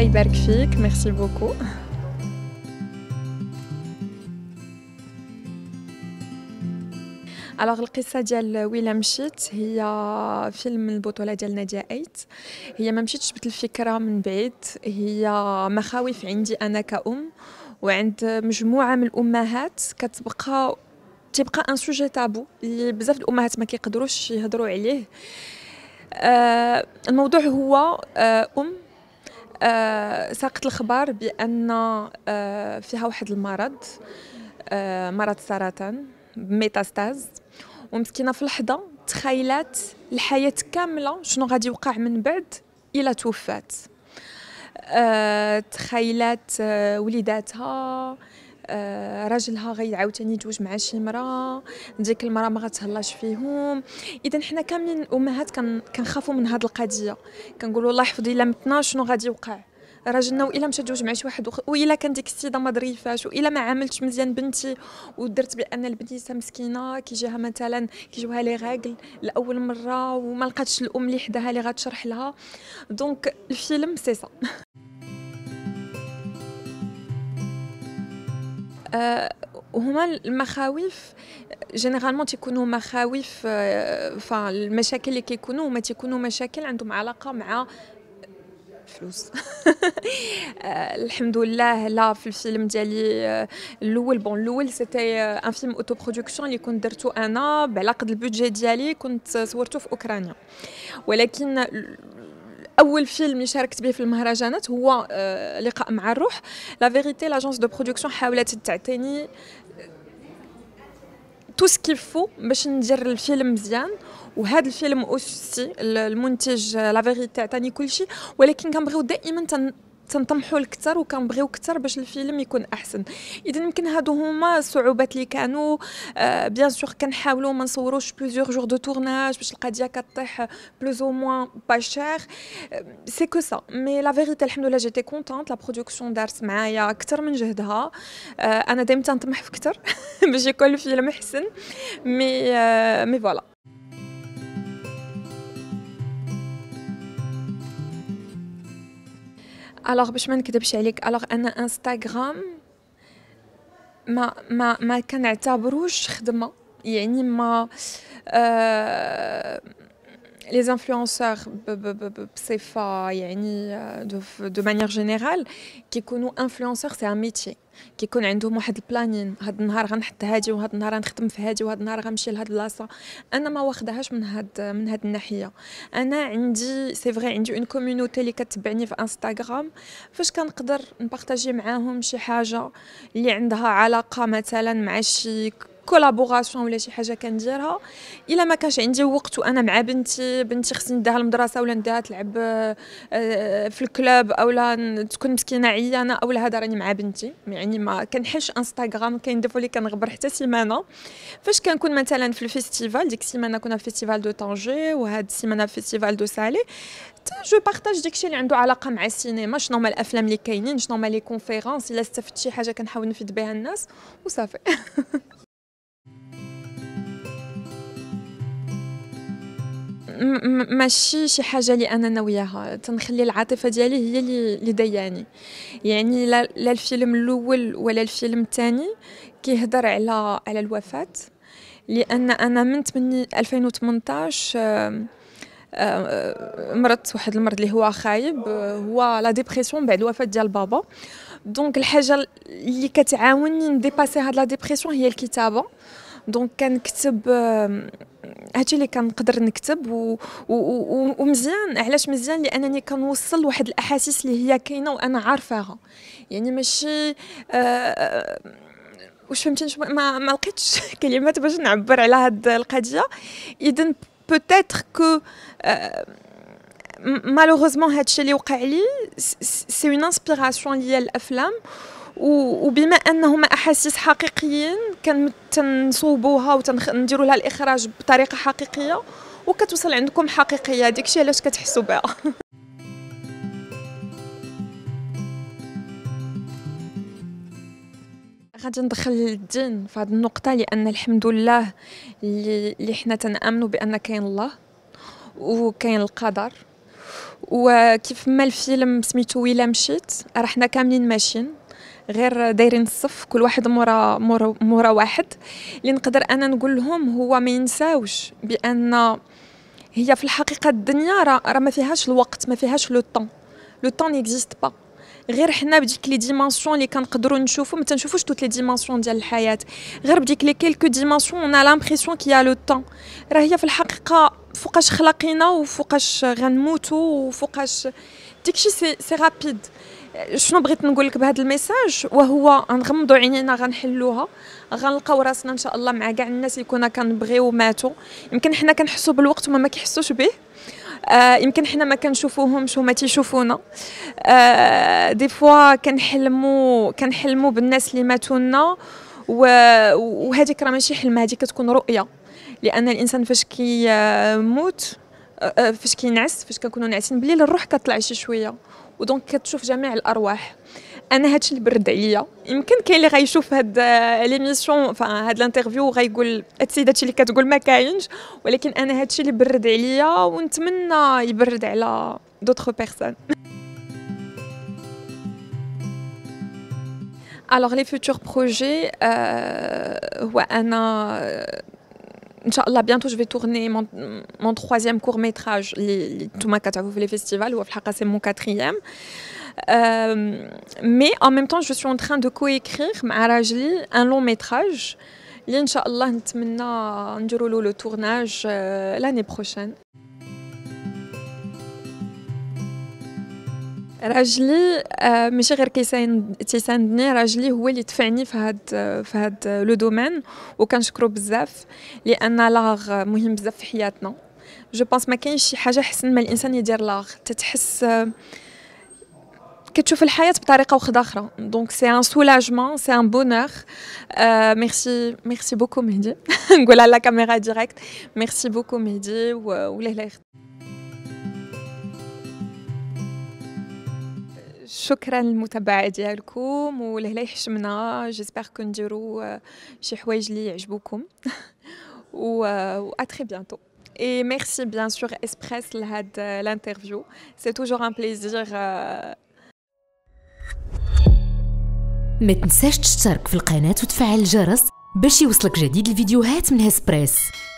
الله يبارك فيك ميرسي بوكو الوغ القصه ديال ويلا مشيت هي فيلم البطوله ديال ناديه ايت هي ما مشيتش بالفكره من بعيد هي مخاوف عندي انا كأم وعند مجموعه من الامهات كتبقى تيبقى ان سوجي تابو اللي بزاف الامهات ما كيقدروش يهضروا عليه آه، الموضوع هو آه، ام آه ساقت الخبر بان آه، فيها واحد المرض آه، مرض سرطان ميتاستاز ومسكينه في لحظه تخيلات الحياه كامله شنو غادي يوقع من بعد الى توفات آه، تخيلات وليداتها آه، راجلها غيعاود ثاني يتزوج مع شي مراه ديك المراه ما غتهلاش فيهم اذا حنا كاملين الامهات كنخافوا من هذه القضيه كنقولوا الله يحفظ الا متنا شنو غادي يوقع راجلنا والا مشى تزوج مع شي واحد وخ... والا كان ديك السيده ما ظريفاش والا ما عاملتش مزيان بنتي ودرت بان البنيسه مسكينه كيجيها مثلا كيجيوها لي غاكل لاول مره وما لقاتش الام اللي حداها اللي غتشرح لها دونك الفيلم سي وهما المخاوف جينيرالمون تيكونوا مخاوف فالمشاكل اللي كيكونوا هما تيكونوا مشاكل عندهم علاقه مع فلوس الحمد لله لا في الفيلم ديالي الاول بون الاول سيتي ان فيلم اوتو برودكسيون اللي كنت درتو انا على قد البودجي ديالي كنت صورته في اوكرانيا ولكن اول فيلم شاركت به في المهرجانات هو آه، لقاء مع الروح لا فيغيتي لاجونس دو برودكسيون حاولت تعطيني تو سكيفو باش ندير الفيلم مزيان وهذا الفيلم اوسي المنتج لا آه، فيغيتي عطاني كلشي ولكن كنبغيو دائما تنطمحوا لكثر وكنبغيو كثر باش الفيلم يكون احسن اذا يمكن هادو هما الصعوبات اللي كانوا آه بيان سور كنحاولوا ما نصوروش بليزيور جور دو تورناج باش القضيه كطيح بلوز او موان با شير سي كو سا مي لا فيريتي الحمد لله جيتي كونتونت لا برودكسيون دارت معايا اكثر من جهدها آه انا دائما تنطمح في كثر باش يكون الفيلم احسن مي آه مي فوالا الوغ باش ما نكذبش عليك الوغ انا انستغرام ما ما ما كنعتبروش خدمه يعني ما آه les influenceurs بصفه يعني دو مانيير جينيرال كيكونوا انفلونسور سي ان ميتي كيكون عندهم واحد البلانين هاد النهار غنحط هادي وهاد النهار غنخدم في هادي وهاد النهار غنمشي لهاد البلاصه انا ما واخداهاش من هاد من هاد الناحيه انا عندي سي فغي عندي اون كوميونيتي اللي كتبعني في انستغرام فاش كنقدر نبارطاجي معاهم شي حاجه اللي عندها علاقه مثلا مع شي كولابوراسيون ولا شي حاجه كنديرها الا ما كانش عندي وقت وانا مع بنتي بنتي خصني نديها للمدرسه ولا نديها تلعب آه، آه، في الكلوب اولا تكون مسكينه عيانه اولا هذا راني مع بنتي يعني ما كنحش انستغرام كاين دافو كنغبر حتى سيمانه فاش كنكون مثلا في الفيستيفال ديك السيمانه كنا في فيستيفال دو طنجي وهاد السيمانه في فيستيفال دو سالي جو بارطاج داكشي اللي عنده علاقه مع السينما شنو هما الافلام اللي كاينين شنو هما لي كونفيرونس الا استفدت شي حاجه كنحاول نفيد بها الناس وصافي ماشي شي حاجه اللي انا ناوياها تنخلي العاطفه ديالي هي اللي دياني يعني لا الفيلم الاول ولا الفيلم الثاني كيهضر على على الوفاه لان انا من 2018 آه، آه، مرضت واحد المرض اللي هو خايب هو لا ديبرسيون بعد الوفاه ديال بابا دونك الحاجه اللي كتعاوني نديباسي هاد لا ديبرسيون هي الكتابه دونك كنكتب euh, هادشي اللي كنقدر نكتب و... و... و... ومزيان علاش مزيان لانني كنوصل واحد الاحاسيس اللي هي كاينه وانا عارفاها يعني ماشي آه... واش فهمتي ما ما لقيتش كلمات باش نعبر على هاد القضيه اذن بوتيتر كو مالوغوزمون هادشي اللي وقع لي سي اون انسبيراسيون ليا الافلام وبما انهم احاسيس حقيقيين كنصوبوها وتنديروا لها الاخراج بطريقه حقيقيه وكتوصل عندكم حقيقيه داكشي علاش كتحسوا بها غادي ندخل الدين في هذه النقطة لأن الحمد لله اللي حنا تنأمنوا بأن كاين الله وكاين القدر وكيف ما الفيلم سميتو ويلا مشيت راه حنا كاملين ماشيين غير دايرين الصف كل واحد مورا مورا, مورا واحد اللي نقدر انا نقول لهم هو ما ينساوش بان هي في الحقيقه الدنيا راه را ما فيهاش الوقت ما فيهاش لو طون لو طون نيكزيست با غير حنا بديك لي ديمونسيون اللي كنقدروا نشوفو ما تنشوفوش توت لي ديمونسيون ديال الحياه غير بديك لي كيلكو ديمونسيون اون لامبريسيون كيا لو طون راه هي في الحقيقه فوقاش خلقينا وفوقاش غنموتو وفوقاش داكشي سي سي رابيد شنو بغيت نقول لك بهذا الميساج وهو غنغمضوا عينينا غنحلوها غنلقاو راسنا ان شاء الله مع كاع الناس اللي كنا كنبغيو ماتوا يمكن حنا كنحسوا بالوقت وما ما كيحسوش به آه يمكن حنا ما كنشوفوهمش وما تيشوفونا آه دي فوا كنحلموا كنحلموا بالناس اللي ماتوا لنا وهذيك راه ماشي حلم هذيك كتكون رؤيه لان الانسان فاش كيموت آه، آه، فاش كينعس فاش كنكونوا ناعسين بالليل الروح كطلع شي شويه ودونك كتشوف جميع الارواح انا هادشي اللي برد عليا يمكن كاين اللي غيشوف هاد ليميسيون فهاد الانترفيو غيقول هاد السيده هادشي اللي كتقول ما كاينش ولكن انا هادشي اللي برد عليا ونتمنى يبرد على دوطخ بيرسون الوغ لي فيتور بروجي هو انا Inch'Allah, bientôt je vais tourner mon, troisième court métrage, Tout ma les festivals, ou c'est mon quatrième. Euh, mais en même temps, je suis en train de coécrire un long métrage. Inch'Allah, le tournage euh, l'année prochaine. راجلي آه، ماشي غير كيساين تيساندني راجلي هو اللي دفعني في هاد في هاد لو دومين وكنشكرو بزاف لان لاغ مهم بزاف في حياتنا جو بونس ما كاينش شي حاجه حسن ما الانسان يدير لاغ تتحس كتشوف الحياه بطريقه واخده اخرى دونك سي ان سولاجمون سي ان بونور ميرسي ميرسي بوكو مهدي نقولها لا كاميرا ديريكت ميرسي بوكو مهدي يخدم شكرا للمتابعه ديالكم ولهلا يحشمنا جيسبر كنديروا آه، شي حوايج اللي يعجبوكم و ا تري بيانتو ميرسي بيان سور اسبريس لهاد الانترفيو سي توجور ان بليزير ما تنساش تشترك في القناة وتفعل الجرس باش يوصلك جديد الفيديوهات من هسبريس